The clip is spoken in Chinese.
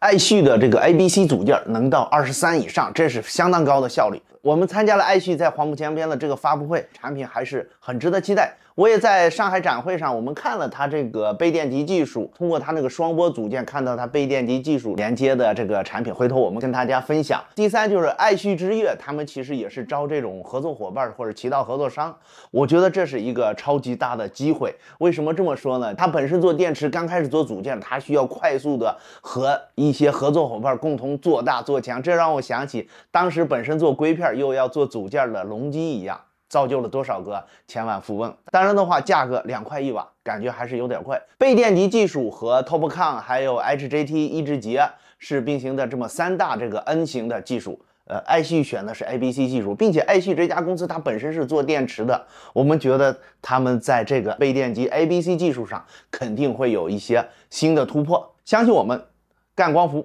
爱旭的这个 ABC 组件能到二十三以上，这是相当高的效率。我们参加了爱旭在黄浦江边的这个发布会，产品还是很值得期待。我也在上海展会上，我们看了它这个背电极技术，通过它那个双波组件，看到它背电极技术连接的这个产品，回头我们跟大家分享。第三就是爱旭之悦，他们其实也是招这种合作伙伴或者渠道合作商，我觉得这是一个超级大的机会。为什么这么说呢？它本身做电池，刚开始做组件，它需要快速的和一些合作伙伴共同做大做强，这让我想起当时本身做硅片又要做组件的隆基一样。造就了多少个千万富翁？当然的话，价格两块一瓦，感觉还是有点贵。被电极技术和 TOPCon 还有 HJT 异质节是并行的，这么三大这个 N 型的技术。呃，爱旭选的是 a b c 技术，并且爱旭这家公司它本身是做电池的，我们觉得他们在这个被电极 a b c 技术上肯定会有一些新的突破。相信我们干光伏。